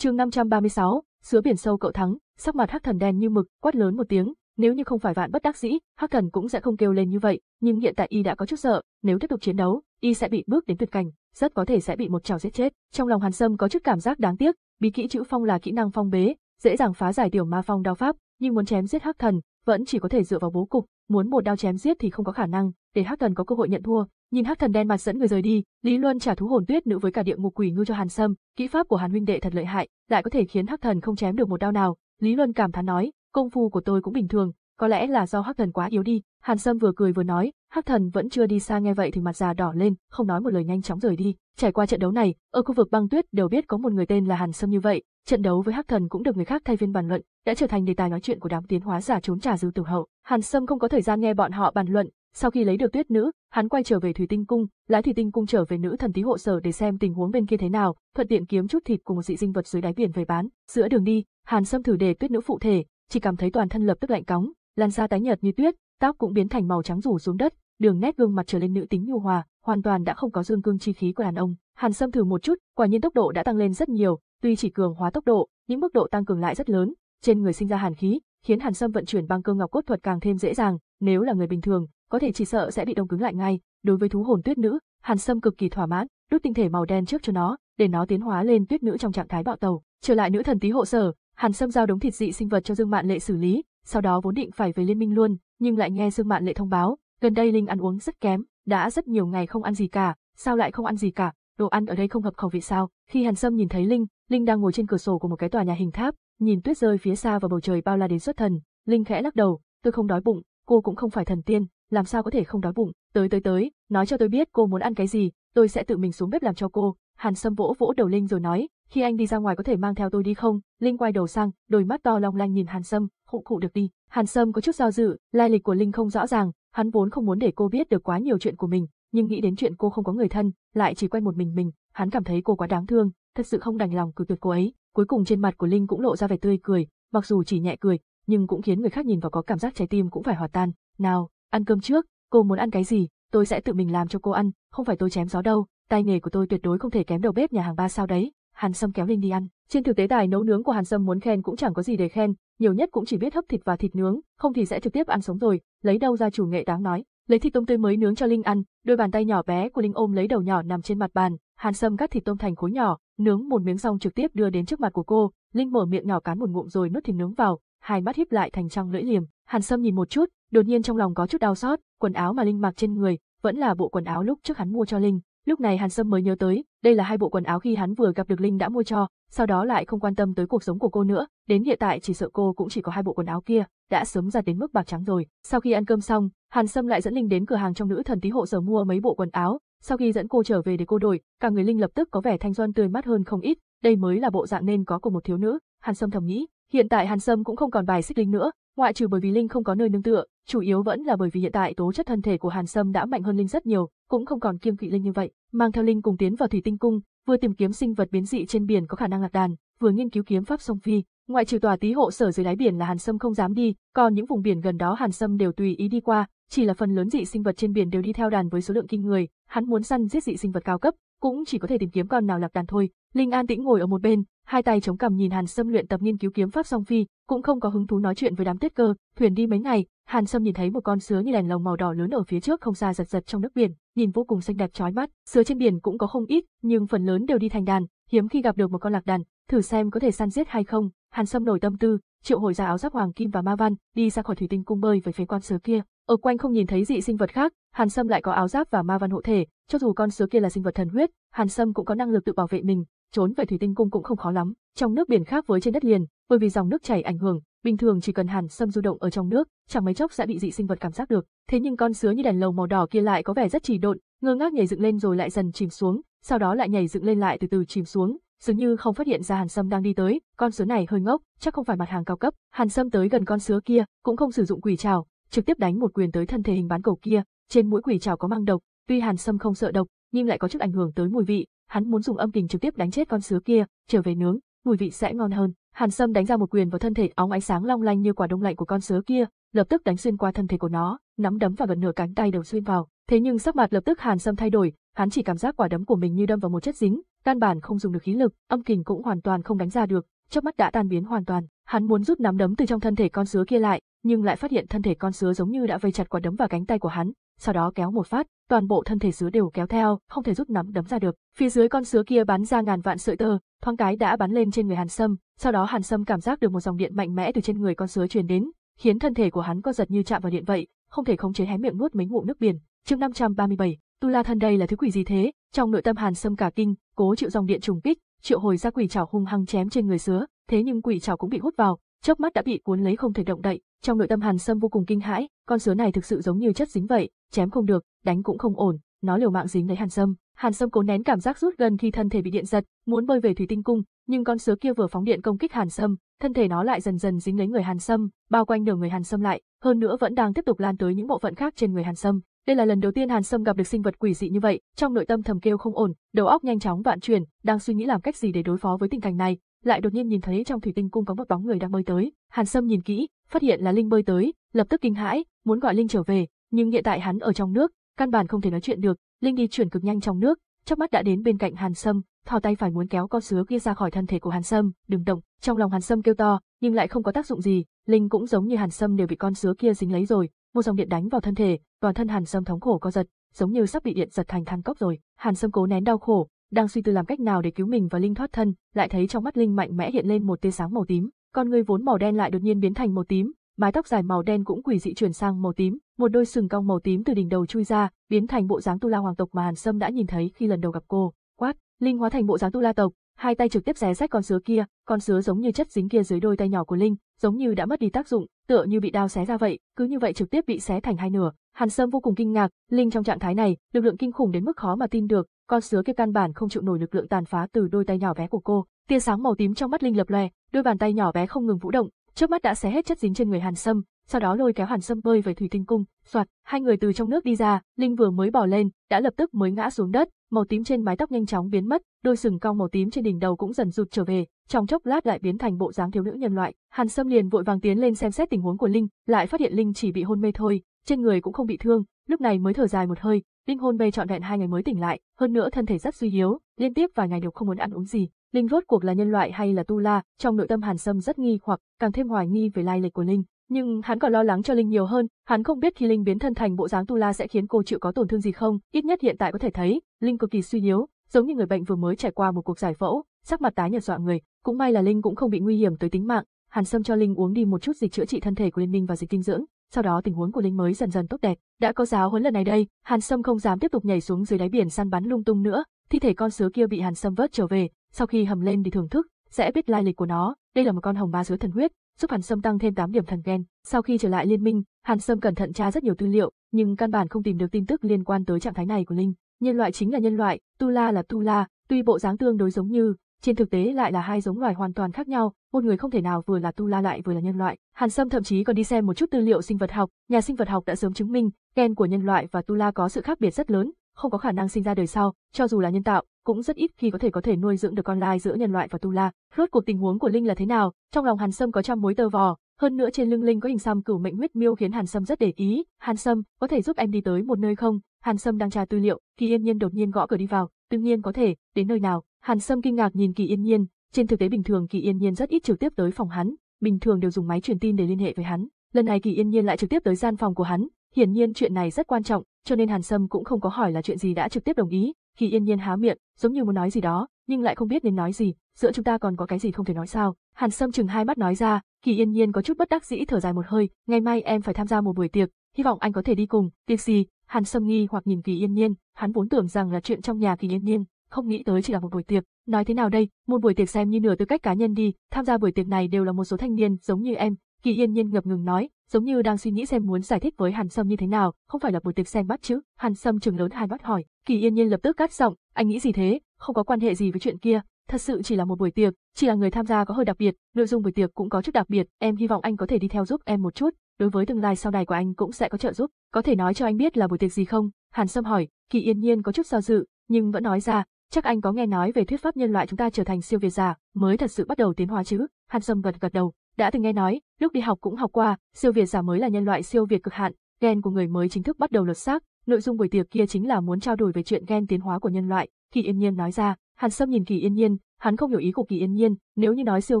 chương 536, sứa biển sâu cậu thắng, sắc mặt hắc thần đen như mực, quát lớn một tiếng, nếu như không phải vạn bất đắc dĩ, hắc thần cũng sẽ không kêu lên như vậy, nhưng hiện tại y đã có chút sợ, nếu tiếp tục chiến đấu, y sẽ bị bước đến tuyệt cảnh, rất có thể sẽ bị một chảo giết chết. Trong lòng Hàn Sâm có chút cảm giác đáng tiếc, bí kỹ chữ phong là kỹ năng phong bế, dễ dàng phá giải tiểu ma phong đao pháp, nhưng muốn chém giết hắc thần, vẫn chỉ có thể dựa vào bố cục, muốn một đao chém giết thì không có khả năng, để hắc thần có cơ hội nhận thua, Nhìn hắc thần đen mặt dẫn người rời đi, Lý Luân trả thú hồn tuyết nữ với cả địa ngục quỷ ngư cho Hàn Sâm, kỹ pháp của Hàn huynh đệ thật lợi hại, lại có thể khiến hắc thần không chém được một đao nào. Lý Luân cảm thán nói, công phu của tôi cũng bình thường, có lẽ là do hắc thần quá yếu đi. Hàn Sâm vừa cười vừa nói, hắc thần vẫn chưa đi xa nghe vậy thì mặt già đỏ lên, không nói một lời nhanh chóng rời đi. Trải qua trận đấu này, ở khu vực băng tuyết đều biết có một người tên là Hàn Sâm như vậy, trận đấu với hắc thần cũng được người khác thay phiên bàn luận, đã trở thành đề tài nói chuyện của đám tiến hóa giả trốn trả dư tử hậu. Hàn Sâm không có thời gian nghe bọn họ bàn luận, sau khi lấy được tuyết nữ, hắn quay trở về thủy tinh cung, lái thủy tinh cung trở về nữ thần tí hộ sở để xem tình huống bên kia thế nào, thuận tiện kiếm chút thịt cùng một dị sinh vật dưới đáy biển về bán. Giữa đường đi, Hàn Sâm thử để tuyết nữ phụ thể, chỉ cảm thấy toàn thân lập tức lạnh cóng, làn da tái nhợt như tuyết, tóc cũng biến thành màu trắng rủ xuống đất, đường nét gương mặt trở lên nữ tính nhu hòa, hoàn toàn đã không có dương cương chi khí của đàn ông. Hàn Sâm thử một chút, quả nhiên tốc độ đã tăng lên rất nhiều, tuy chỉ cường hóa tốc độ, những mức độ tăng cường lại rất lớn, trên người sinh ra hàn khí, khiến Hàn Sâm vận chuyển băng cơ ngọc cốt thuật càng thêm dễ dàng, nếu là người bình thường, có thể chỉ sợ sẽ bị đông cứng lại ngay. Đối với thú hồn tuyết nữ, Hàn Sâm cực kỳ thỏa mãn, đút tinh thể màu đen trước cho nó, để nó tiến hóa lên tuyết nữ trong trạng thái bạo tàu. Trở lại nữ thần tí hộ sở, Hàn Sâm giao đống thịt dị sinh vật cho Dương Mạn Lệ xử lý, sau đó vốn định phải về liên minh luôn, nhưng lại nghe Dương Mạn Lệ thông báo, gần đây linh ăn uống rất kém, đã rất nhiều ngày không ăn gì cả, sao lại không ăn gì cả, đồ ăn ở đây không hợp khẩu vị sao? Khi Hàn Sâm nhìn thấy Linh, Linh đang ngồi trên cửa sổ của một cái tòa nhà hình tháp, nhìn tuyết rơi phía xa và bầu trời bao la đến xuất thần, Linh khẽ lắc đầu, tôi không đói bụng, cô cũng không phải thần tiên, làm sao có thể không đói bụng, tới tới tới, nói cho tôi biết cô muốn ăn cái gì, tôi sẽ tự mình xuống bếp làm cho cô. Hàn Sâm vỗ vỗ đầu Linh rồi nói, khi anh đi ra ngoài có thể mang theo tôi đi không? Linh quay đầu sang, đôi mắt to long lanh nhìn Hàn Sâm, khụ khụ được đi. Hàn Sâm có chút do dự, lai lịch của Linh không rõ ràng, hắn vốn không muốn để cô biết được quá nhiều chuyện của mình, nhưng nghĩ đến chuyện cô không có người thân, lại chỉ quen một mình mình, hắn cảm thấy cô quá đáng thương, thật sự không đành lòng cự tuyệt cô ấy. Cuối cùng trên mặt của Linh cũng lộ ra vẻ tươi cười, mặc dù chỉ nhẹ cười, nhưng cũng khiến người khác nhìn vào có cảm giác trái tim cũng phải hòa tan. Nào, ăn cơm trước, cô muốn ăn cái gì, tôi sẽ tự mình làm cho cô ăn, không phải tôi chém gió đâu, tay nghề của tôi tuyệt đối không thể kém đầu bếp nhà hàng ba sao đấy. Hàn Sâm kéo Linh đi ăn. Trên thực tế tài nấu nướng của Hàn Sâm muốn khen cũng chẳng có gì để khen, nhiều nhất cũng chỉ biết hấp thịt và thịt nướng, không thì sẽ trực tiếp ăn sống rồi, lấy đâu ra chủ nghệ đáng nói. Lấy thịt tôm tươi mới nướng cho Linh ăn, đôi bàn tay nhỏ bé của Linh ôm lấy đầu nhỏ nằm trên mặt bàn, Hàn Sâm cắt thịt tôm thành khối nhỏ, nướng một miếng xong trực tiếp đưa đến trước mặt của cô, Linh mở miệng nhỏ cán một ngụm rồi nuốt thịt nướng vào, hai mắt híp lại thành trăng lưỡi liềm, Hàn Sâm nhìn một chút, đột nhiên trong lòng có chút đau xót, quần áo mà Linh mặc trên người, vẫn là bộ quần áo lúc trước hắn mua cho Linh, lúc này Hàn Sâm mới nhớ tới, đây là hai bộ quần áo khi hắn vừa gặp được Linh đã mua cho, sau đó lại không quan tâm tới cuộc sống của cô nữa, đến hiện tại chỉ sợ cô cũng chỉ có hai bộ quần áo kia, đã sớm ra đến mức bạc trắng rồi. Sau khi ăn cơm xong, Hàn Sâm lại dẫn Linh đến cửa hàng trong nữ thần tí hộ sở mua mấy bộ quần áo, sau khi dẫn cô trở về để cô đổi, cả người Linh lập tức có vẻ thanh xuân tươi mát hơn không ít, đây mới là bộ dạng nên có của một thiếu nữ, Hàn Sâm thầm nghĩ, Hiện tại Hàn Sâm cũng không còn bài xích Linh nữa, ngoại trừ bởi vì Linh không có nơi nương tựa, chủ yếu vẫn là bởi vì hiện tại tố chất thân thể của Hàn Sâm đã mạnh hơn Linh rất nhiều, cũng không còn kiêng kỵ Linh như vậy, mang theo Linh cùng tiến vào Thủy Tinh Cung, vừa tìm kiếm sinh vật biến dị trên biển có khả năng lạc đàn, vừa nghiên cứu kiếm pháp sông phi, ngoại trừ tòa tí hộ sở dưới đáy biển là Hàn Sâm không dám đi, còn những vùng biển gần đó Hàn Sâm đều tùy ý đi qua, chỉ là phần lớn dị sinh vật trên biển đều đi theo đàn với số lượng kinh người, hắn muốn săn giết dị sinh vật cao cấp, cũng chỉ có thể tìm kiếm con nào lạc đàn thôi. Linh An tĩnh ngồi ở một bên, hai tay chống cằm nhìn Hàn Sâm luyện tập nghiên cứu kiếm pháp song phi, cũng không có hứng thú nói chuyện với đám tiết cơ. Thuyền đi mấy ngày, Hàn Sâm nhìn thấy một con sứa như đèn lồng màu đỏ lớn ở phía trước không xa giật giật trong nước biển, nhìn vô cùng xinh đẹp chói mắt. Sứa trên biển cũng có không ít, nhưng phần lớn đều đi thành đàn, hiếm khi gặp được một con lạc đàn, thử xem có thể săn giết hay không. Hàn Sâm nổi tâm tư, triệu hồi ra áo giáp hoàng kim và ma văn, đi ra khỏi thủy tinh cung bơi với phía con sứa kia. Ở quanh không nhìn thấy dị sinh vật khác, Hàn Sâm lại có áo giáp và ma văn hộ thể, cho dù con sứa kia là sinh vật thần huyết, Hàn Sâm cũng có năng lực tự bảo vệ mình, trốn về thủy tinh cung cũng không khó lắm. Trong nước biển khác với trên đất liền, bởi vì dòng nước chảy ảnh hưởng, bình thường chỉ cần Hàn Sâm du động ở trong nước, chẳng mấy chốc sẽ bị dị sinh vật cảm giác được. Thế nhưng con sứa như đèn lồng màu đỏ kia lại có vẻ rất trì độn, ngơ ngác nhảy dựng lên rồi lại dần chìm xuống, sau đó lại nhảy dựng lên lại từ từ chìm xuống, dường như không phát hiện ra Hàn Sâm đang đi tới, con sứa này hơi ngốc, chắc không phải mặt hàng cao cấp. Hàn Sâm tới gần con sứa kia, cũng không sử dụng quỷ trảo, trực tiếp đánh một quyền tới thân thể hình bán cầu kia, trên mũi quỷ trảo có mang độc, tuy Hàn Sâm không sợ độc, nhưng lại có chút ảnh hưởng tới mùi vị, hắn muốn dùng âm kình trực tiếp đánh chết con sứa kia, trở về nướng, mùi vị sẽ ngon hơn. Hàn Sâm đánh ra một quyền vào thân thể óng ánh sáng long lanh như quả đông lạnh của con sứa kia, lập tức đánh xuyên qua thân thể của nó, nắm đấm và gần nửa cánh tay đều xuyên vào. Thế nhưng sắc mặt lập tức Hàn Sâm thay đổi, hắn chỉ cảm giác quả đấm của mình như đâm vào một chất dính, căn bản không dùng được khí lực, âm kình cũng hoàn toàn không đánh ra được, chớp mắt đã tan biến hoàn toàn. Hắn muốn rút nắm đấm từ trong thân thể con sứa kia lại, nhưng lại phát hiện thân thể con sứa giống như đã vây chặt quả đấm và cánh tay của hắn, sau đó kéo một phát, toàn bộ thân thể sứa đều kéo theo, không thể rút nắm đấm ra được. Phía dưới con sứa kia bắn ra ngàn vạn sợi tơ, thoáng cái đã bắn lên trên người Hàn Sâm, sau đó Hàn Sâm cảm giác được một dòng điện mạnh mẽ từ trên người con sứa truyền đến, khiến thân thể của hắn co giật như chạm vào điện vậy, không thể khống chế hé miệng nuốt mấy ngụm nước biển. Chương 537, Tu La thân đây là thứ quỷ gì thế? Trong nội tâm Hàn Sâm cả kinh, cố chịu dòng điện trùng kích, triệu hồi ra quỷ chảo hung hăng chém trên người sứa, thế nhưng quỷ trảo cũng bị hút vào, chớp mắt đã bị cuốn lấy không thể động đậy, trong nội tâm Hàn Sâm vô cùng kinh hãi, con sứa này thực sự giống như chất dính vậy, chém không được, đánh cũng không ổn, nó liều mạng dính lấy Hàn Sâm. Hàn Sâm cố nén cảm giác rút gần khi thân thể bị điện giật, muốn bơi về thủy tinh cung, nhưng con sứa kia vừa phóng điện công kích Hàn Sâm, thân thể nó lại dần dần dính lấy người Hàn Sâm, bao quanh nửa người Hàn Sâm lại, hơn nữa vẫn đang tiếp tục lan tới những bộ phận khác trên người Hàn Sâm. Đây là lần đầu tiên Hàn Sâm gặp được sinh vật quỷ dị như vậy, trong nội tâm thầm kêu không ổn, đầu óc nhanh chóng vạn chuyển, đang suy nghĩ làm cách gì để đối phó với tình cảnh này, lại đột nhiên nhìn thấy trong thủy tinh cung có một bóng người đang bơi tới, Hàn Sâm nhìn kỹ, phát hiện là Linh bơi tới, lập tức kinh hãi, muốn gọi Linh trở về, nhưng hiện tại hắn ở trong nước, căn bản không thể nói chuyện được, Linh đi chuyển cực nhanh trong nước, chớp mắt đã đến bên cạnh Hàn Sâm, thò tay phải muốn kéo con sứa kia ra khỏi thân thể của Hàn Sâm, đừng động, trong lòng Hàn Sâm kêu to, nhưng lại không có tác dụng gì, Linh cũng giống như Hàn Sâm đều bị con sứa kia dính lấy rồi, một dòng điện đánh vào thân thể, toàn thân Hàn Sâm thống khổ co giật, giống như sắp bị điện giật thành than cốc rồi. Hàn Sâm cố nén đau khổ, đang suy tư làm cách nào để cứu mình và Linh thoát thân, lại thấy trong mắt Linh mạnh mẽ hiện lên một tia sáng màu tím, con người vốn màu đen lại đột nhiên biến thành màu tím, mái tóc dài màu đen cũng quỷ dị chuyển sang màu tím, một đôi sừng cong màu tím từ đỉnh đầu chui ra, biến thành bộ dáng Tu La hoàng tộc mà Hàn Sâm đã nhìn thấy khi lần đầu gặp cô. Quát, Linh hóa thành bộ dáng Tu La tộc, hai tay trực tiếp xé rách con sứa kia, con sứa giống như chất dính kia dưới đôi tay nhỏ của Linh, giống như đã mất đi tác dụng, tựa như bị đao xé ra vậy, cứ như vậy trực tiếp bị xé thành hai nửa. Hàn Sâm vô cùng kinh ngạc, Linh trong trạng thái này, lực lượng kinh khủng đến mức khó mà tin được, con sứa kia căn bản không chịu nổi lực lượng tàn phá từ đôi tay nhỏ bé của cô. Tia sáng màu tím trong mắt Linh lập lòe, đôi bàn tay nhỏ bé không ngừng vũ động, trước mắt đã xé hết chất dính trên người Hàn Sâm, sau đó lôi kéo Hàn Sâm bơi về thủy tinh cung, soạt, hai người từ trong nước đi ra, Linh vừa mới bò lên, đã lập tức mới ngã xuống đất, màu tím trên mái tóc nhanh chóng biến mất, đôi sừng cong màu tím trên đỉnh đầu cũng dần rụt trở về, trong chốc lát lại biến thành bộ dáng thiếu nữ nhân loại. Hàn Sâm liền vội vàng tiến lên xem xét tình huống của Linh, lại phát hiện Linh chỉ bị hôn mê thôi, trên người cũng không bị thương, lúc này mới thở dài một hơi, Linh hôn mê trọn vẹn hai ngày mới tỉnh lại, hơn nữa thân thể rất suy yếu, liên tiếp vài ngày đều không muốn ăn uống gì. Linh rốt cuộc là nhân loại hay là tu la, trong nội tâm Hàn Sâm rất nghi hoặc, càng thêm hoài nghi về lai lịch của Linh, nhưng hắn còn lo lắng cho Linh nhiều hơn, hắn không biết khi Linh biến thân thành bộ dáng Tu La sẽ khiến cô chịu có tổn thương gì không, ít nhất hiện tại có thể thấy, Linh cực kỳ suy yếu, giống như người bệnh vừa mới trải qua một cuộc giải phẫu, sắc mặt tái nhợt dọa người, cũng may là Linh cũng không bị nguy hiểm tới tính mạng, Hàn Sâm cho Linh uống đi một chút dịch chữa trị thân thể của Liên Minh và dịch dinh dưỡng, sau đó tình huống của Linh mới dần dần tốt đẹp. Đã có giáo huấn lần này đây, Hàn Sâm không dám tiếp tục nhảy xuống dưới đáy biển săn bắn lung tung nữa, thi thể con sứa kia bị Hàn Sâm vớt trở về, sau khi hầm lên để thưởng thức, sẽ biết lai lịch của nó, đây là một con hồng ba sứa thần huyết, giúp Hàn Sâm tăng thêm 8 điểm thần ghen. Sau khi trở lại liên minh, Hàn Sâm cẩn thận tra rất nhiều tư liệu, nhưng căn bản không tìm được tin tức liên quan tới trạng thái này của Linh. Nhân loại chính là nhân loại, Tu La là Tu La, tuy bộ dáng tương đối giống như, trên thực tế lại là hai giống loài hoàn toàn khác nhau, một người không thể nào vừa là Tu La lại vừa là nhân loại. Hàn Sâm thậm chí còn đi xem một chút tư liệu sinh vật học, nhà sinh vật học đã sớm chứng minh, gen của nhân loại và Tu La có sự khác biệt rất lớn, không có khả năng sinh ra đời sau, cho dù là nhân tạo, cũng rất ít khi có thể có thể nuôi dưỡng được con lai giữa nhân loại và tu la. Rốt cuộc tình huống của Linh là thế nào? Trong lòng Hàn Sâm có trăm mối tơ vò, hơn nữa trên lưng Linh có hình xăm cửu mệnh huyết miêu khiến Hàn Sâm rất để ý. Hàn Sâm, có thể giúp em đi tới một nơi không? Hàn Sâm đang tra tư liệu, Kỳ Yên Nhiên đột nhiên gõ cửa đi vào. tự nhiên có thể, đến nơi nào? Hàn Sâm kinh ngạc nhìn Kỳ Yên Nhiên. Trên thực tế bình thường Kỳ Yên Nhiên rất ít trực tiếp tới phòng hắn, bình thường đều dùng máy truyền tin để liên hệ với hắn. Lần này Kỳ Yên Nhiên lại trực tiếp tới gian phòng của hắn, hiển nhiên chuyện này rất quan trọng, cho nên Hàn Sâm cũng không có hỏi là chuyện gì đã trực tiếp đồng ý, Kỳ Yên Nhiên há miệng, giống như muốn nói gì đó, nhưng lại không biết nên nói gì, giữa chúng ta còn có cái gì không thể nói sao? Hàn Sâm chừng hai mắt nói ra, Kỳ Yên Nhiên có chút bất đắc dĩ thở dài một hơi, ngày mai em phải tham gia một buổi tiệc, hy vọng anh có thể đi cùng. Tiệc gì? Hàn Sâm nghi hoặc nhìn Kỳ Yên Nhiên, hắn vốn tưởng rằng là chuyện trong nhà Kỳ Yên Nhiên, không nghĩ tới chỉ là một buổi tiệc. Nói thế nào đây, một buổi tiệc xem như nửa tư cách cá nhân đi, tham gia buổi tiệc này đều là một số thanh niên giống như em. Kỳ Yên Nhiên ngập ngừng nói, giống như đang suy nghĩ xem muốn giải thích với Hàn Sâm như thế nào, không phải là buổi tiệc xem bắt chứ? Hàn Sâm trừng lớn hai mắt hỏi, Kỳ Yên Nhiên lập tức cắt giọng, anh nghĩ gì thế, không có quan hệ gì với chuyện kia, thật sự chỉ là một buổi tiệc, chỉ là người tham gia có hơi đặc biệt, nội dung buổi tiệc cũng có chút đặc biệt, em hy vọng anh có thể đi theo giúp em một chút, đối với tương lai sau này của anh cũng sẽ có trợ giúp, có thể nói cho anh biết là buổi tiệc gì không? Hàn Sâm hỏi, Kỳ Yên Nhiên có chút do dự, nhưng vẫn nói ra, chắc anh có nghe nói về thuyết pháp nhân loại chúng ta trở thành siêu việt giả, mới thật sự bắt đầu tiến hóa chứ? Hàn Sâm gật gật đầu, đã từng nghe nói, lúc đi học cũng học qua, siêu việt giả mới là nhân loại siêu việt cực hạn, gen của người mới chính thức bắt đầu lột xác, nội dung buổi tiệc kia chính là muốn trao đổi về chuyện gen tiến hóa của nhân loại, Kỳ Yên Nhiên nói ra, Hàn Sâm nhìn Kỳ Yên Nhiên, hắn không hiểu ý của Kỳ Yên Nhiên, nếu như nói siêu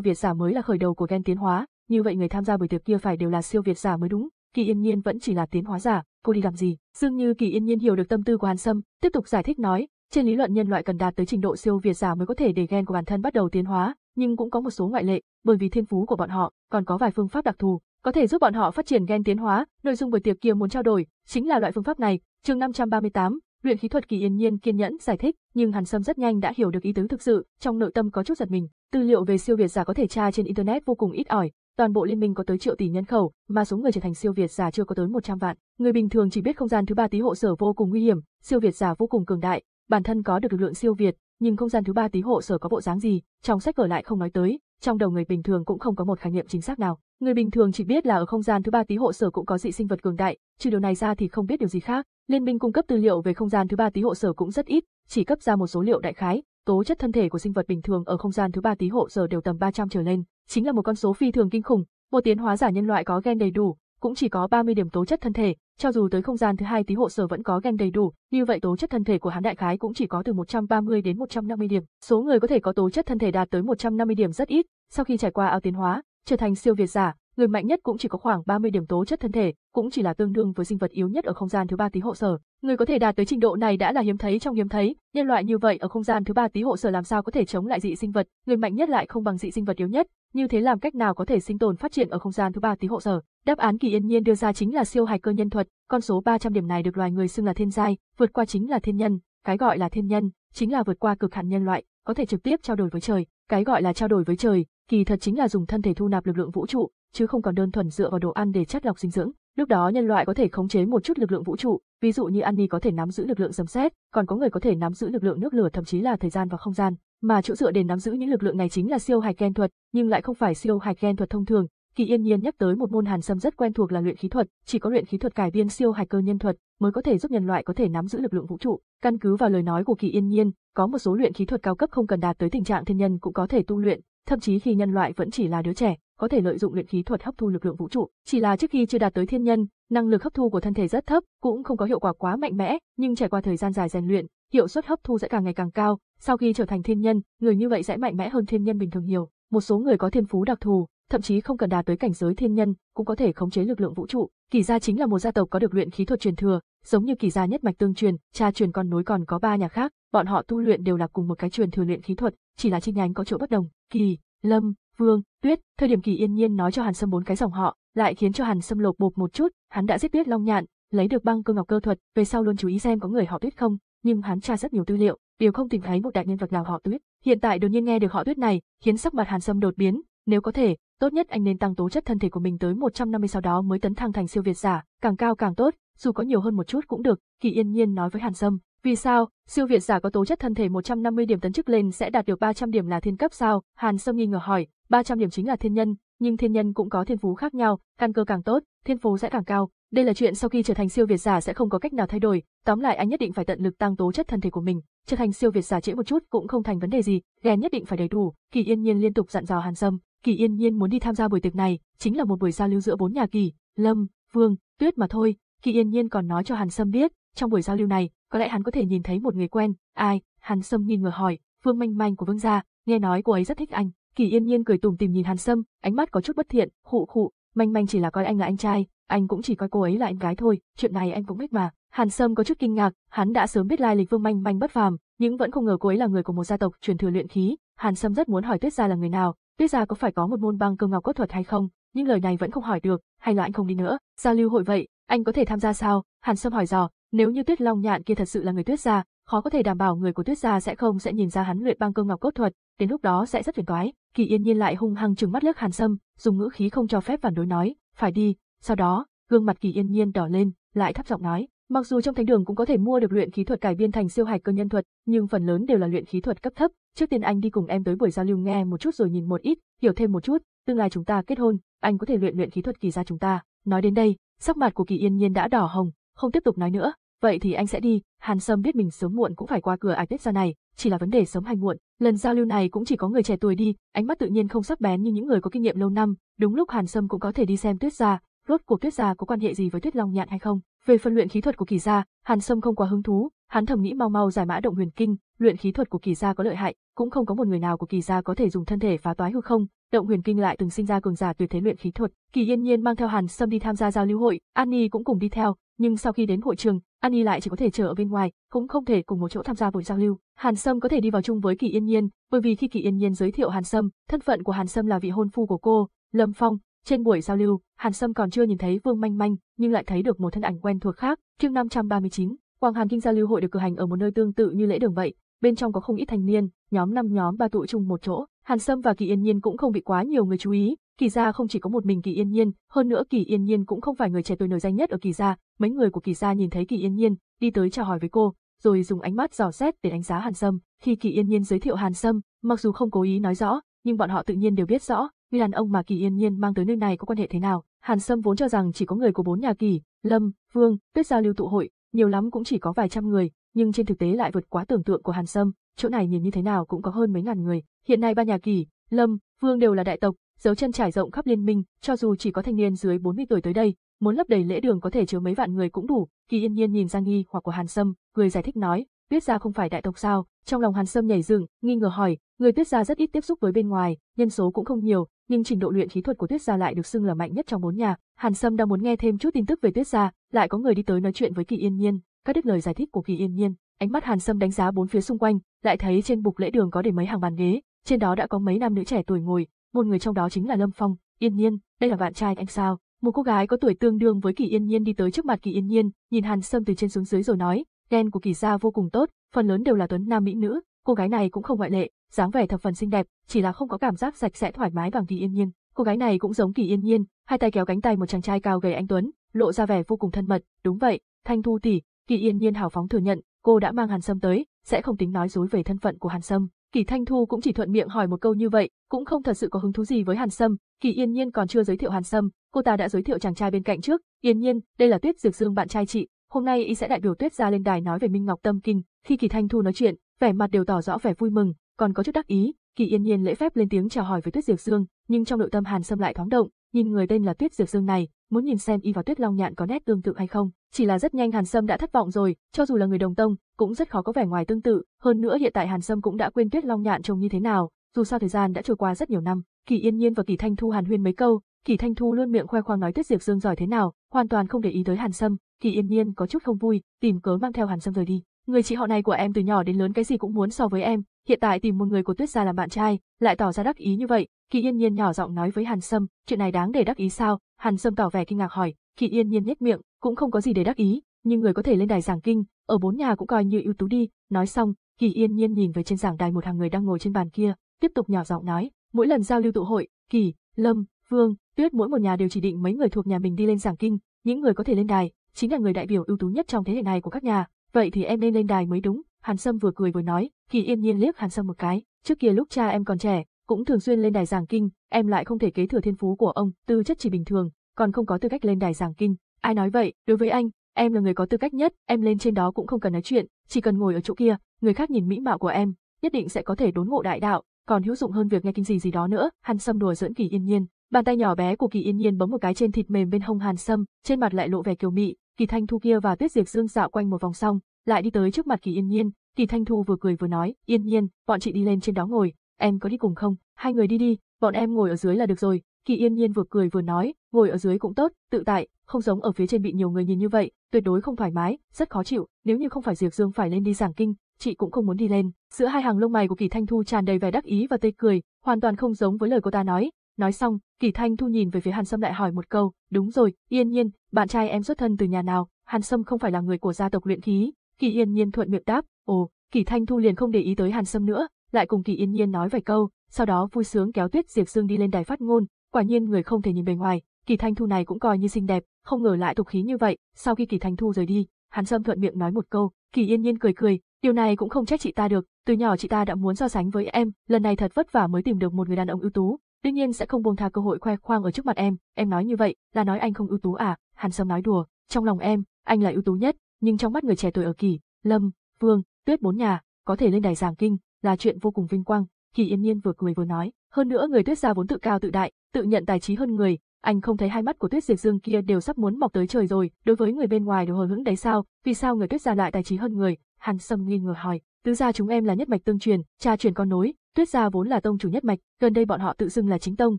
việt giả mới là khởi đầu của gen tiến hóa, như vậy người tham gia buổi tiệc kia phải đều là siêu việt giả mới đúng, Kỳ Yên Nhiên vẫn chỉ là tiến hóa giả, cô đi làm gì? Dường như Kỳ Yên Nhiên hiểu được tâm tư của Hàn Sâm, tiếp tục giải thích nói, trên lý luận nhân loại cần đạt tới trình độ siêu việt giả mới có thể để gen của bản thân bắt đầu tiến hóa, nhưng cũng có một số ngoại lệ, bởi vì thiên phú của bọn họ, còn có vài phương pháp đặc thù, có thể giúp bọn họ phát triển gen tiến hóa, nội dung buổi tiệc kia muốn trao đổi chính là loại phương pháp này. Chương 538, luyện khí thuật kỳ yên nhiên kiên nhẫn giải thích, nhưng Hàn Sâm rất nhanh đã hiểu được ý tứ thực sự, trong nội tâm có chút giật mình, tư liệu về siêu việt giả có thể tra trên internet vô cùng ít ỏi, toàn bộ liên minh có tới triệu tỷ nhân khẩu, mà số người trở thành siêu việt giả chưa có tới 100 vạn. Người bình thường chỉ biết không gian thứ ba tí hộ sở vô cùng nguy hiểm, siêu việt giả vô cùng cường đại, bản thân có được lực lượng siêu việt, nhưng không gian thứ ba tí hộ sở có bộ dáng gì, trong sách vở lại không nói tới, trong đầu người bình thường cũng không có một khái niệm chính xác nào. Người bình thường chỉ biết là ở không gian thứ ba tí hộ sở cũng có dị sinh vật cường đại, trừ điều này ra thì không biết điều gì khác. Liên minh cung cấp tư liệu về không gian thứ ba tí hộ sở cũng rất ít, chỉ cấp ra một số liệu đại khái. Tố chất thân thể của sinh vật bình thường ở không gian thứ ba tí hộ sở đều tầm 300 trở lên, chính là một con số phi thường kinh khủng. Một tiến hóa giả nhân loại có gen đầy đủ, cũng chỉ có 30 điểm tố chất thân thể, cho dù tới không gian thứ hai tí hộ sở vẫn có gen đầy đủ, như vậy tố chất thân thể của hắn đại khái cũng chỉ có từ 130 đến 150 điểm. Số người có thể có tố chất thân thể đạt tới 150 điểm rất ít, sau khi trải qua ao tiến hóa, trở thành siêu việt giả, người mạnh nhất cũng chỉ có khoảng 30 điểm tố chất thân thể, cũng chỉ là tương đương với sinh vật yếu nhất ở không gian thứ ba tí hộ sở. Người có thể đạt tới trình độ này đã là hiếm thấy trong hiếm thấy, nhân loại như vậy ở không gian thứ ba tí hộ sở làm sao có thể chống lại dị sinh vật, người mạnh nhất lại không bằng dị sinh vật yếu nhất, như thế làm cách nào có thể sinh tồn phát triển ở không gian thứ ba tí hộ sở. Đáp án Kỳ Yên Nhiên đưa ra chính là siêu hài cơ nhân thuật, con số 300 điểm này được loài người xưng là thiên giai, vượt qua chính là thiên nhân, cái gọi là thiên nhân chính là vượt qua cực hạn nhân loại, có thể trực tiếp trao đổi với trời, cái gọi là trao đổi với trời, kỳ thật chính là dùng thân thể thu nạp lực lượng vũ trụ, chứ không còn đơn thuần dựa vào đồ ăn để chất lọc dinh dưỡng. Lúc đó nhân loại có thể khống chế một chút lực lượng vũ trụ, ví dụ như Annie có thể nắm giữ lực lượng sấm sét, còn có người có thể nắm giữ lực lượng nước lửa thậm chí là thời gian và không gian, mà chỗ dựa để nắm giữ những lực lượng này chính là siêu hạch gen thuật, nhưng lại không phải siêu hạch gen thuật thông thường, Kỳ Yên Nhiên nhắc tới một môn Hàn Sâm rất quen thuộc là luyện khí thuật, chỉ có luyện khí thuật cải biên siêu hạch cơ nhân thuật mới có thể giúp nhân loại có thể nắm giữ lực lượng vũ trụ. Căn cứ vào lời nói của Kỳ Yên Nhiên, có một số luyện khí thuật cao cấp không cần đạt tới tình trạng thiên nhân cũng có thể tu luyện, thậm chí khi nhân loại vẫn chỉ là đứa trẻ, có thể lợi dụng luyện khí thuật hấp thu lực lượng vũ trụ, chỉ là trước khi chưa đạt tới thiên nhân, năng lực hấp thu của thân thể rất thấp, cũng không có hiệu quả quá mạnh mẽ, nhưng trải qua thời gian dài rèn luyện, hiệu suất hấp thu sẽ càng ngày càng cao, sau khi trở thành thiên nhân, người như vậy sẽ mạnh mẽ hơn thiên nhân bình thường nhiều. Một số người có thiên phú đặc thù, thậm chí không cần đạt tới cảnh giới thiên nhân, cũng có thể khống chế lực lượng vũ trụ. Kỳ gia chính là một gia tộc có được luyện khí thuật truyền thừa, giống như kỳ gia nhất mạch tương truyền, cha truyền con nối còn có ba nhà khác, bọn họ tu luyện đều là cùng một cái truyền thừa luyện khí thuật, chỉ là chi nhánh có chỗ bất đồng. Kỳ, Lâm, Vương, Tuyết, thời điểm Kỳ Yên Nhiên nói cho Hàn Sâm bốn cái dòng họ, lại khiến cho Hàn Sâm lột bột một chút, hắn đã giết biết Long Nhạn, lấy được băng cơ ngọc cơ thuật, về sau luôn chú ý xem có người họ Tuyết không, nhưng hắn tra rất nhiều tư liệu, đều không tìm thấy một đại nhân vật nào họ Tuyết. Hiện tại đột nhiên nghe được họ Tuyết này, khiến sắc mặt Hàn Sâm đột biến, nếu có thể, tốt nhất anh nên tăng tố chất thân thể của mình tới 150 sau đó mới tấn thăng thành siêu việt giả, càng cao càng tốt, dù có nhiều hơn một chút cũng được, Kỳ Yên Nhiên nói với Hàn Sâm. Vì sao, siêu việt giả có tố chất thân thể 150 điểm tấn chức lên sẽ đạt được 300 điểm là thiên cấp sao? Hàn Sâm nghi ngờ hỏi, 300 điểm chính là thiên nhân, nhưng thiên nhân cũng có thiên phú khác nhau, căn cơ càng tốt, thiên phú sẽ càng cao. Đây là chuyện sau khi trở thành siêu việt giả sẽ không có cách nào thay đổi, tóm lại anh nhất định phải tận lực tăng tố chất thân thể của mình, trở thành siêu việt giả trễ một chút cũng không thành vấn đề gì, ghen nhất định phải đầy đủ, Kỳ Yên Nhiên liên tục dặn dò Hàn Sâm. Kỳ Yên Nhiên muốn đi tham gia buổi tiệc này, chính là một buổi giao lưu giữa bốn nhà Kỳ, Lâm, Vương, Tuyết mà thôi. Kỳ Yên Nhiên còn nói cho Hàn Sâm biết, trong buổi giao lưu này, có lẽ hắn có thể nhìn thấy một người quen, ai? Hàn Sâm nghi ngờ hỏi, Vương Manh Manh của Vương gia, nghe nói cô ấy rất thích anh. Kỳ Yên Nhiên cười tủm tỉm nhìn Hàn Sâm, ánh mắt có chút bất thiện, khụ khụ, Manh Manh chỉ là coi anh là anh trai, anh cũng chỉ coi cô ấy là anh gái thôi, chuyện này anh cũng biết mà. Hàn Sâm có chút kinh ngạc, hắn đã sớm biết lai lịch Vương Manh Manh bất phàm, nhưng vẫn không ngờ cô ấy là người của một gia tộc truyền thừa luyện khí, Hàn Sâm rất muốn hỏi Tuyết gia là người nào, biết ra có phải có một môn băng cơ ngọc cốt thuật hay không, nhưng lời này vẫn không hỏi được, hay là anh không đi nữa, giao lưu hội vậy, anh có thể tham gia sao? Hàn Sâm hỏi dò, nếu như Tuyết Long Nhạn kia thật sự là người Tuyết gia, khó có thể đảm bảo người của Tuyết gia sẽ không sẽ nhìn ra hắn luyện băng cơ ngọc cốt thuật, đến lúc đó sẽ rất phiền toái. Kỳ Yên Nhiên lại hung hăng trừng mắt lướt Hàn Sâm, dùng ngữ khí không cho phép phản đối nói, phải đi. Sau đó, gương mặt Kỳ Yên Nhiên đỏ lên, lại thấp giọng nói, mặc dù trong thánh đường cũng có thể mua được luyện khí thuật cải biên thành siêu hạch cơ nhân thuật, nhưng phần lớn đều là luyện khí thuật cấp thấp, Trước tiên anh đi cùng em tới buổi giao lưu nghe một chút rồi nhìn một ít, hiểu thêm một chút, tương lai chúng ta kết hôn, anh có thể luyện luyện khí thuật kỳ gia chúng ta. Nói đến đây, sắc mặt của Kỳ Yên Nhiên đã đỏ hồng, không tiếp tục nói nữa, vậy thì anh sẽ đi, Hàn Sâm biết mình sớm muộn cũng phải qua cửa ải Tết ra này, chỉ là vấn đề sớm hay muộn, lần giao lưu này cũng chỉ có người trẻ tuổi đi, ánh mắt tự nhiên không sắc bén như những người có kinh nghiệm lâu năm, đúng lúc Hàn Sâm cũng có thể đi xem Tuyết gia, rốt cuộc Tuyết gia có quan hệ gì với Tuyết Long Nhạn hay không. Về phân luyện khí thuật của Kỳ gia, Hàn Sâm không quá hứng thú, hắn thầm nghĩ mau mau giải mã động huyền kinh, luyện khí thuật của kỳ gia có lợi hại, cũng không có một người nào của kỳ gia có thể dùng thân thể phá toái hư không, Động Huyền Kinh lại từng sinh ra cường giả tuyệt thế luyện khí thuật, Kỳ Yên Nhiên mang theo Hàn Sâm đi tham gia giao lưu hội, Annie cũng cùng đi theo, nhưng sau khi đến hội trường, Annie lại chỉ có thể chờ ở bên ngoài, cũng không thể cùng một chỗ tham gia buổi giao lưu. Hàn Sâm có thể đi vào chung với Kỳ Yên Nhiên, bởi vì khi Kỳ Yên Nhiên giới thiệu Hàn Sâm, thân phận của Hàn Sâm là vị hôn phu của cô, Lâm Phong. Trên buổi giao lưu, Hàn Sâm còn chưa nhìn thấy Vương Manh Manh, nhưng lại thấy được một thân ảnh quen thuộc khác, chương 539, Quang Hàn Kinh giao lưu hội được cử hành ở một nơi tương tự như lễ đường vậy, bên trong có không ít thanh niên, nhóm năm nhóm ba tụ chung một chỗ, Hàn Sâm và Kỳ Yên Nhiên cũng không bị quá nhiều người chú ý, Kỳ gia không chỉ có một mình Kỳ Yên Nhiên, hơn nữa Kỳ Yên Nhiên cũng không phải người trẻ tuổi nổi danh nhất ở Kỳ gia, mấy người của Kỳ gia nhìn thấy Kỳ Yên Nhiên, đi tới chào hỏi với cô, rồi dùng ánh mắt dò xét để đánh giá Hàn Sâm, khi Kỳ Yên Nhiên giới thiệu Hàn Sâm, mặc dù không cố ý nói rõ, nhưng bọn họ tự nhiên đều biết rõ, người đàn ông mà Kỳ Yên Nhiên mang tới nơi này có quan hệ thế nào. Hàn Sâm vốn cho rằng chỉ có người của bốn nhà Kỳ, Lâm, Vương, Tuyết giao lưu tụ hội, nhiều lắm cũng chỉ có vài trăm người, nhưng trên thực tế lại vượt quá tưởng tượng của Hàn Sâm, chỗ này nhìn như thế nào cũng có hơn mấy ngàn người. Hiện nay ba nhà Kỳ, Lâm, Vương đều là đại tộc, dấu chân trải rộng khắp liên minh, cho dù chỉ có thanh niên dưới 40 tuổi tới đây, muốn lấp đầy lễ đường có thể chứa mấy vạn người cũng đủ. Kỳ Yên Nhiên nhìn sang nghi hoặc của Hàn Sâm, người giải thích nói, Tuyết gia không phải đại tộc sao? Trong lòng Hàn Sâm nhảy dựng, nghi ngờ hỏi, người Tuyết gia rất ít tiếp xúc với bên ngoài, nhân số cũng không nhiều, nhưng trình độ luyện khí thuật của Tuyết gia lại được xưng là mạnh nhất trong bốn nhà. Hàn Sâm đang muốn nghe thêm chút tin tức về Tuyết gia, lại có người đi tới nói chuyện với Kỳ Yên Nhiên, cắt đứt lời giải thích của Kỳ Yên Nhiên, ánh mắt Hàn Sâm đánh giá bốn phía xung quanh, lại thấy trên bục lễ đường có để mấy hàng bàn ghế, trên đó đã có mấy nam nữ trẻ tuổi ngồi, một người trong đó chính là Lâm Phong, Yên Nhiên, đây là bạn trai anh sao? Một cô gái có tuổi tương đương với Kỳ Yên Nhiên đi tới trước mặt Kỳ Yên Nhiên, nhìn Hàn Sâm từ trên xuống dưới rồi nói, gen của Kỳ gia vô cùng tốt, phần lớn đều là tuấn nam mỹ nữ, cô gái này cũng không ngoại lệ, dáng vẻ thập phần xinh đẹp, chỉ là không có cảm giác sạch sẽ thoải mái bằng Kỳ Yên Nhiên. Cô gái này cũng giống Kỳ Yên Nhiên, hai tay kéo cánh tay một chàng trai cao gầy anh tuấn, lộ ra vẻ vô cùng thân mật, đúng vậy, Thanh Thu tỷ, Kỳ Yên Nhiên hào phóng thừa nhận, cô đã mang Hàn Sâm tới, sẽ không tính nói dối về thân phận của Hàn Sâm. Kỳ Thanh Thu cũng chỉ thuận miệng hỏi một câu như vậy, cũng không thật sự có hứng thú gì với Hàn Sâm, Kỳ Yên Nhiên còn chưa giới thiệu Hàn Sâm, cô ta đã giới thiệu chàng trai bên cạnh trước, Yên Nhiên, đây là Tuyết Dược Dương bạn trai chị, hôm nay y sẽ đại biểu Tuyết gia lên đài nói về Minh Ngọc Tâm Kinh, khi Kỳ Thanh Thu nói chuyện, vẻ mặt đều tỏ rõ vẻ vui mừng, còn có chút đắc ý, Kỳ Yên Nhiên lễ phép lên tiếng chào hỏi với Tuyết Diệp Dương, nhưng trong nội tâm Hàn Sâm lại thoáng động, nhìn người tên là Tuyết Diệp Dương này, muốn nhìn xem y và Tuyết Long Nhạn có nét tương tự hay không. Chỉ là rất nhanh Hàn Sâm đã thất vọng rồi, cho dù là người đồng tông, cũng rất khó có vẻ ngoài tương tự, hơn nữa hiện tại Hàn Sâm cũng đã quên Tuyết Long Nhạn trông như thế nào, dù sao thời gian đã trôi qua rất nhiều năm. Kỳ Yên Nhiên và Kỳ Thanh Thu hàn huyên mấy câu, Kỳ Thanh Thu luôn miệng khoe khoang nói Tuyết Diệp Dương giỏi thế nào, hoàn toàn không để ý tới Hàn Sâm, Kỳ Yên Nhiên có chút không vui, tìm cớ mang theo Hàn Sâm rời đi. Người chị họ này của em từ nhỏ đến lớn cái gì cũng muốn so với em, hiện tại tìm một người của Tuyết gia làm bạn trai, lại tỏ ra đắc ý như vậy, Kỳ Yên Nhiên nhỏ giọng nói với Hàn Sâm, chuyện này đáng để đắc ý sao? Hàn Sâm tỏ vẻ kinh ngạc hỏi, Kỳ Yên Nhiên nhếch miệng, cũng không có gì để đắc ý, nhưng người có thể lên đài giảng kinh, ở bốn nhà cũng coi như ưu tú đi, nói xong, Kỳ Yên Nhiên nhìn về trên giảng đài một hàng người đang ngồi trên bàn kia, tiếp tục nhỏ giọng nói, mỗi lần giao lưu tụ hội, Kỳ, Lâm, Vương, Tuyết mỗi một nhà đều chỉ định mấy người thuộc nhà mình đi lên giảng kinh, những người có thể lên đài chính là người đại biểu ưu tú nhất trong thế hệ này của các nhà, vậy thì em nên lên đài mới đúng. Hàn Sâm vừa cười vừa nói, Kỳ Yên Nhiên liếc Hàn Sâm một cái, trước kia lúc cha em còn trẻ, cũng thường xuyên lên đài giảng kinh, em lại không thể kế thừa thiên phú của ông, tư chất chỉ bình thường, còn không có tư cách lên đài giảng kinh. Ai nói vậy, đối với anh, em là người có tư cách nhất, em lên trên đó cũng không cần nói chuyện, chỉ cần ngồi ở chỗ kia, người khác nhìn mỹ mạo của em, nhất định sẽ có thể đốn ngộ đại đạo, còn hữu dụng hơn việc nghe kinh gì gì đó nữa. Hàn Sâm đùa giỡn Kỳ Yên Nhiên, bàn tay nhỏ bé của Kỳ Yên Nhiên bấm một cái trên thịt mềm bên hông Hàn Sâm, trên mặt lại lộ vẻ kiều mị, Kỳ Thanh Thu kia và Tuyết Diệp Dương dạo quanh một vòng xong, lại đi tới trước mặt Kỳ Yên Nhiên, Kỳ Thanh Thu vừa cười vừa nói, "Yên Nhiên, bọn chị đi lên trên đó ngồi, em có đi cùng không? Hai người đi đi, bọn em ngồi ở dưới là được rồi." Kỳ Yên Nhiên vừa cười vừa nói, ngồi ở dưới cũng tốt, tự tại, không giống ở phía trên bị nhiều người nhìn như vậy, tuyệt đối không thoải mái, rất khó chịu, nếu như không phải Diệp Dương phải lên đi giảng kinh, chị cũng không muốn đi lên. Giữa hai hàng lông mày của Kỳ Thanh Thu tràn đầy vẻ đắc ý và tươi cười, hoàn toàn không giống với lời cô ta nói. Nói xong, Kỳ Thanh Thu nhìn về phía Hàn Sâm lại hỏi một câu, "Đúng rồi, Yên Nhiên, bạn trai em xuất thân từ nhà nào?" Hàn Sâm không phải là người của gia tộc luyện khí, Kỳ Yên Nhiên thuận miệng đáp, "Ồ." Kỳ Thanh Thu liền không để ý tới Hàn Sâm nữa, lại cùng Kỳ Yên Nhiên nói vài câu, sau đó vui sướng kéo Tuyết Diệp Dương đi lên đài phát ngôn, quả nhiên người không thể nhìn bề ngoài, Kỳ Thanh Thu này cũng coi như xinh đẹp, không ngờ lại tục khí như vậy, sau khi Kỳ Thanh Thu rời đi, Hàn Sâm thuận miệng nói một câu, Kỳ Yên Nhiên cười cười, điều này cũng không trách chị ta được, từ nhỏ chị ta đã muốn so sánh với em, lần này thật vất vả mới tìm được một người đàn ông ưu tú, đương nhiên sẽ không buông tha cơ hội khoe khoang ở trước mặt em, em nói như vậy, là nói anh không ưu tú à? Hàn Sâm nói đùa, trong lòng em, anh là ưu tú nhất, nhưng trong mắt người trẻ tuổi ở Kỳ, Lâm, Vương, Tuyết bốn nhà, có thể lên đài giảng kinh là chuyện vô cùng vinh quang, Kỳ Yên Nhiên vừa cười vừa nói, hơn nữa người Tuyết gia vốn tự cao tự đại, tự nhận tài trí hơn người, anh không thấy hai mắt của Tuyết Diệt Dương kia đều sắp muốn mọc tới trời rồi, đối với người bên ngoài đều hờ hững đấy sao, vì sao người Tuyết gia lại tài trí hơn người? Hàn Sâm nghi ngờ hỏi, tứ gia chúng em là nhất mạch tương truyền, cha truyền con nối, Tuyết gia vốn là tông chủ nhất mạch, gần đây bọn họ tự xưng là chính tông,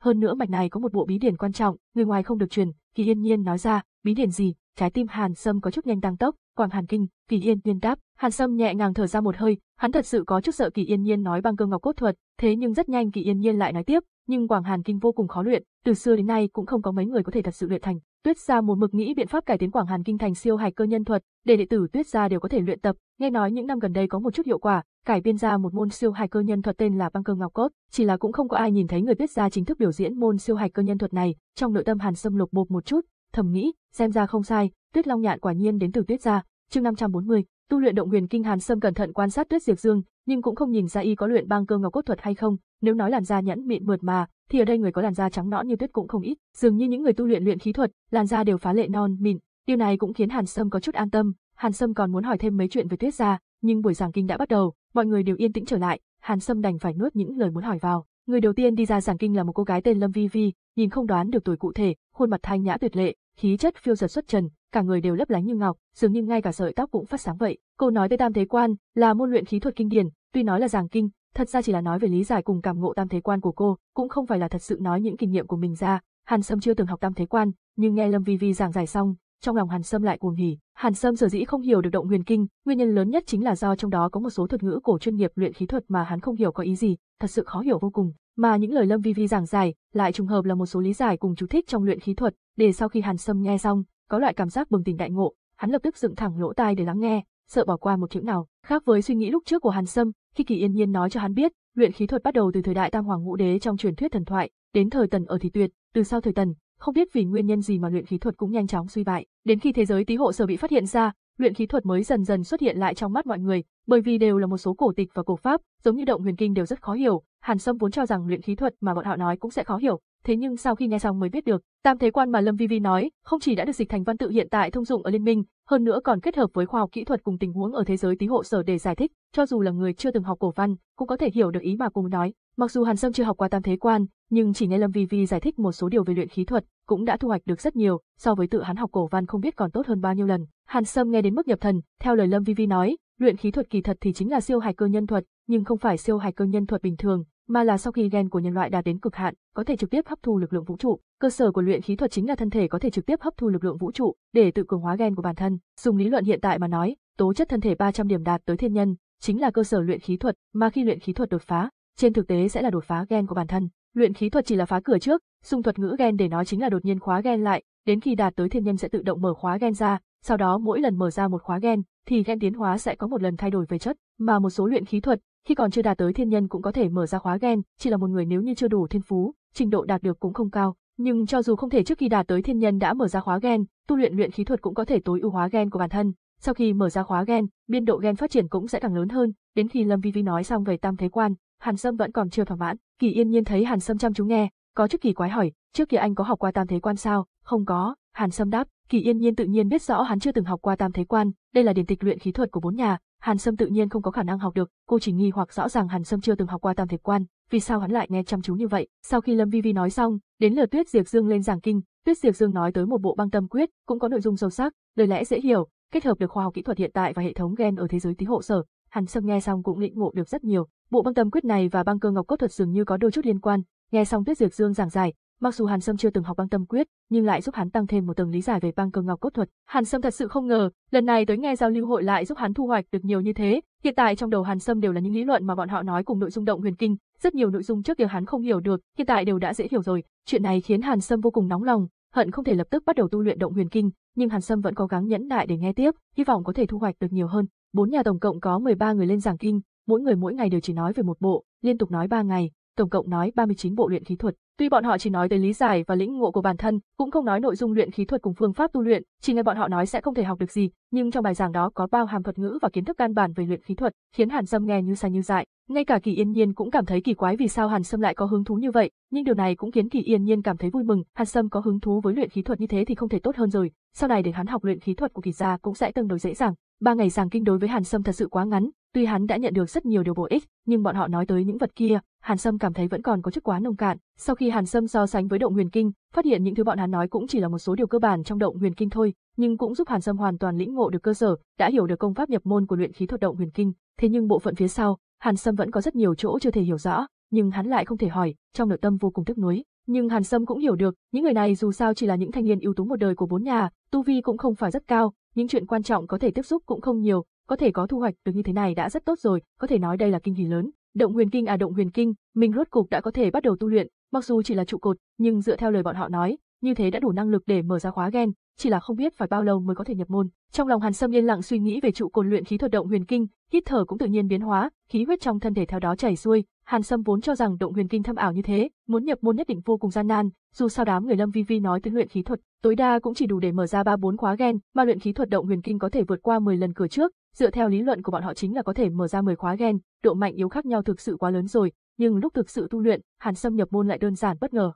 hơn nữa mạch này có một bộ bí điển quan trọng, người ngoài không được truyền, Kỳ Yên Nhiên nói ra, bí điển gì? trái tim Hàn Sâm có chút nhanh tăng tốc, "Quảng Hàn Kinh." Kỳ Yên Nhiên đáp, Hàn Sâm nhẹ nhàng thở ra một hơi, hắn thật sự có chút sợ Kỳ Yên Nhiên nói băng cơ ngọc cốt thuật, thế nhưng rất nhanh Kỳ Yên Nhiên lại nói tiếp, "Nhưng Quảng Hàn Kinh vô cùng khó luyện, từ xưa đến nay cũng không có mấy người có thể thật sự luyện thành." Tuyết gia một mực nghĩ biện pháp cải tiến Quảng Hàn Kinh thành siêu hài cơ nhân thuật, để đệ tử Tuyết gia đều có thể luyện tập, nghe nói những năm gần đây có một chút hiệu quả, cải biên ra một môn siêu hài cơ nhân thuật tên là băng cơ ngọc cốt, chỉ là cũng không có ai nhìn thấy người Tuyết gia chính thức biểu diễn môn siêu hài cơ nhân thuật này, trong nội tâm Hàn Sâm lục bột một chút, thầm nghĩ, xem ra không sai, Tuyết Long Nhạn quả nhiên đến từ Tuyết gia. Chương 540, tu luyện động huyền kinh Hàn Sâm cẩn thận quan sát Tuyết Diệp Dương, nhưng cũng không nhìn ra y có luyện băng cơ ngọc cốt thuật hay không, nếu nói làn da nhẵn mịn mượt mà, thì ở đây người có làn da trắng nõn như tuyết cũng không ít, dường như những người tu luyện luyện khí thuật, làn da đều phá lệ non mịn, điều này cũng khiến Hàn Sâm có chút an tâm, Hàn Sâm còn muốn hỏi thêm mấy chuyện về Tuyết gia, nhưng buổi giảng kinh đã bắt đầu, mọi người đều yên tĩnh trở lại, Hàn Sâm đành phải nuốt những lời muốn hỏi vào. Người đầu tiên đi ra giảng kinh là một cô gái tên Lâm Vi Vi, nhìn không đoán được tuổi cụ thể, khuôn mặt thanh nhã tuyệt lệ, khí chất phiêu giật xuất trần, cả người đều lấp lánh như ngọc, dường như ngay cả sợi tóc cũng phát sáng vậy. Cô nói tới Tam Thế Quan là môn luyện khí thuật kinh điển, tuy nói là giảng kinh, thật ra chỉ là nói về lý giải cùng cảm ngộ Tam Thế Quan của cô, cũng không phải là thật sự nói những kinh nghiệm của mình ra. Hàn Sâm chưa từng học Tam Thế Quan, nhưng nghe Lâm Vi Vi giảng giải xong, trong lòng Hàn Sâm lại cuồng hỉ. Hàn Sâm sở dĩ không hiểu được động huyền kinh, nguyên nhân lớn nhất chính là do trong đó có một số thuật ngữ cổ chuyên nghiệp luyện khí thuật mà hắn không hiểu có ý gì, thật sự khó hiểu vô cùng mà những lời Lâm Vi Vi giảng giải lại trùng hợp là một số lý giải cùng chú thích trong luyện khí thuật, để sau khi Hàn Sâm nghe xong, có loại cảm giác bừng tỉnh đại ngộ, hắn lập tức dựng thẳng lỗ tai để lắng nghe, sợ bỏ qua một chữ nào, khác với suy nghĩ lúc trước của Hàn Sâm, khi Kỳ Yên Nhiên nói cho hắn biết, luyện khí thuật bắt đầu từ thời đại Tam Hoàng Ngũ Đế trong truyền thuyết thần thoại, đến thời Tần ở thì tuyệt, từ sau thời Tần, không biết vì nguyên nhân gì mà luyện khí thuật cũng nhanh chóng suy bại, đến khi thế giới tí hộ sở bị phát hiện ra, luyện khí thuật mới dần dần xuất hiện lại trong mắt mọi người, bởi vì đều là một số cổ tịch và cổ pháp, giống như động huyền kinh đều rất khó hiểu, Hàn Sâm vốn cho rằng luyện khí thuật mà bọn họ nói cũng sẽ khó hiểu, thế nhưng sau khi nghe xong mới biết được, tam thế quan mà Lâm Vi Vi nói, không chỉ đã được dịch thành văn tự hiện tại thông dụng ở liên minh, hơn nữa còn kết hợp với khoa học kỹ thuật cùng tình huống ở thế giới tí hộ sở để giải thích, cho dù là người chưa từng học cổ văn, cũng có thể hiểu được ý mà cùng nói. Mặc dù Hàn Sâm chưa học qua tam thế quan, nhưng chỉ nghe Lâm Vi Vi giải thích một số điều về luyện khí thuật, cũng đã thu hoạch được rất nhiều, so với tự hắn học cổ văn không biết còn tốt hơn bao nhiêu lần. Hàn Sâm nghe đến mức nhập thần, theo lời Lâm Vi Vi nói, luyện khí thuật kỳ thật thì chính là siêu hải cơ nhân thuật, nhưng không phải siêu hải cơ nhân thuật bình thường, mà là sau khi gen của nhân loại đạt đến cực hạn, có thể trực tiếp hấp thu lực lượng vũ trụ. Cơ sở của luyện khí thuật chính là thân thể có thể trực tiếp hấp thu lực lượng vũ trụ để tự cường hóa gen của bản thân. Dùng lý luận hiện tại mà nói, tố chất thân thể 300 điểm đạt tới thiên nhân, chính là cơ sở luyện khí thuật, mà khi luyện khí thuật đột phá, trên thực tế sẽ là đột phá gen của bản thân. Luyện khí thuật chỉ là phá cửa trước, dùng thuật ngữ gen để nói chính là đột nhiên khóa gen lại, đến khi đạt tới thiên nhân sẽ tự động mở khóa gen ra, sau đó mỗi lần mở ra một khóa gen thì gen tiến hóa sẽ có một lần thay đổi về chất, mà một số luyện khí thuật khi còn chưa đạt tới thiên nhân cũng có thể mở ra khóa gen, chỉ là một người nếu như chưa đủ thiên phú, trình độ đạt được cũng không cao, nhưng cho dù không thể trước khi đạt tới thiên nhân đã mở ra khóa gen, tu luyện luyện khí thuật cũng có thể tối ưu hóa gen của bản thân. Sau khi mở ra khóa gen, biên độ gen phát triển cũng sẽ càng lớn hơn, đến khi Lâm Vi Vi nói xong về tam thế quan, Hàn Sâm vẫn còn chưa thỏa mãn, Kỳ Yên Nhiên thấy Hàn Sâm chăm chú nghe, có chút kỳ quái hỏi, trước kia anh có học qua tam thế quan sao? Không có, Hàn Sâm đáp, Kỳ Yên Nhiên tự nhiên biết rõ hắn chưa từng học qua tam thế quan, đây là điển tịch luyện khí thuật của bốn nhà, Hàn Sâm tự nhiên không có khả năng học được, cô chỉ nghi hoặc rõ ràng Hàn Sâm chưa từng học qua Tam Thể Quan, vì sao hắn lại nghe chăm chú như vậy. Sau khi Lâm Vi Vi nói xong, đến lượt Tuyết Diệp Dương lên giảng kinh, Tuyết Diệp Dương nói tới một bộ băng tâm quyết, cũng có nội dung sâu sắc, lời lẽ dễ hiểu, kết hợp được khoa học kỹ thuật hiện tại và hệ thống gen ở thế giới tí hộ sở, Hàn Sâm nghe xong cũng lĩnh ngộ được rất nhiều. Bộ băng tâm quyết này và băng cơ ngọc cốt thuật dường như có đôi chút liên quan. Nghe xong Tuyết Diệp Dương giảng giải, Mặc dù Hàn Sâm chưa từng học băng tâm quyết, nhưng lại giúp hắn tăng thêm một tầng lý giải về băng cơ ngọc cốt thuật. Hàn Sâm thật sự không ngờ, lần này tới nghe giao lưu hội lại giúp hắn thu hoạch được nhiều như thế. Hiện tại trong đầu Hàn Sâm đều là những lý luận mà bọn họ nói cùng nội dung động huyền kinh, rất nhiều nội dung trước kia hắn không hiểu được, hiện tại đều đã dễ hiểu rồi. Chuyện này khiến Hàn Sâm vô cùng nóng lòng, hận không thể lập tức bắt đầu tu luyện động huyền kinh, nhưng Hàn Sâm vẫn cố gắng nhẫn nại để nghe tiếp, hy vọng có thể thu hoạch được nhiều hơn. Bốn nhà tổng cộng có 13 người lên giảng kinh, mỗi người mỗi ngày đều chỉ nói về một bộ, liên tục nói ba ngày, tổng cộng nói 39 bộ luyện khí thuật. Tuy bọn họ chỉ nói tới lý giải và lĩnh ngộ của bản thân, cũng không nói nội dung luyện khí thuật cùng phương pháp tu luyện, chỉ nghe bọn họ nói sẽ không thể học được gì, nhưng trong bài giảng đó có bao hàm thuật ngữ và kiến thức căn bản về luyện khí thuật, khiến Hàn Sâm nghe như say như dại. Ngay cả Kỳ Yên Nhiên cũng cảm thấy kỳ quái vì sao Hàn Sâm lại có hứng thú như vậy, nhưng điều này cũng khiến Kỳ Yên Nhiên cảm thấy vui mừng, Hàn Sâm có hứng thú với luyện khí thuật như thế thì không thể tốt hơn rồi, sau này để hắn học luyện khí thuật của Kỳ gia cũng sẽ tương đối dễ dàng. Ba ngày giảng kinh đối với Hàn Sâm thật sự quá ngắn, Tuy hắn đã nhận được rất nhiều điều bổ ích, nhưng bọn họ nói tới những vật kia, Hàn Sâm cảm thấy vẫn còn có chút quá nông cạn. Sau khi Hàn Sâm so sánh với Động Huyền Kinh, phát hiện những thứ bọn hắn nói cũng chỉ là một số điều cơ bản trong Động Huyền Kinh thôi, nhưng cũng giúp Hàn Sâm hoàn toàn lĩnh ngộ được cơ sở, đã hiểu được công pháp nhập môn của luyện khí thuật Động Huyền Kinh. Thế nhưng bộ phận phía sau, Hàn Sâm vẫn có rất nhiều chỗ chưa thể hiểu rõ, nhưng hắn lại không thể hỏi, trong nội tâm vô cùng tức nuối. Nhưng Hàn Sâm cũng hiểu được, những người này dù sao chỉ là những thanh niên ưu tú một đời của bốn nhà, tu vi cũng không phải rất cao, những chuyện quan trọng có thể tiếp xúc cũng không nhiều, có thể có thu hoạch được như thế này đã rất tốt rồi, có thể nói đây là kinh hỉ lớn. Động huyền kinh à động huyền kinh, mình rốt cục đã có thể bắt đầu tu luyện, mặc dù chỉ là trụ cột, nhưng dựa theo lời bọn họ nói, như thế đã đủ năng lực để mở ra khóa gen, chỉ là không biết phải bao lâu mới có thể nhập môn. Trong lòng Hàn Sâm yên lặng suy nghĩ về trụ cột luyện khí thuật động huyền kinh, hít thở cũng tự nhiên biến hóa, khí huyết trong thân thể theo đó chảy xuôi, Hàn Sâm vốn cho rằng động huyền kinh thâm ảo như thế, muốn nhập môn nhất định vô cùng gian nan, dù sao đám người Lâm Vi Vi nói tới luyện khí thuật, tối đa cũng chỉ đủ để mở ra 3 4 khóa gen, mà luyện khí thuật động huyền kinh có thể vượt qua 10 lần cửa trước, dựa theo lý luận của bọn họ chính là có thể mở ra 10 khóa gen, độ mạnh yếu khác nhau thực sự quá lớn rồi, nhưng lúc thực sự tu luyện, Hàn Sâm nhập môn lại đơn giản bất ngờ.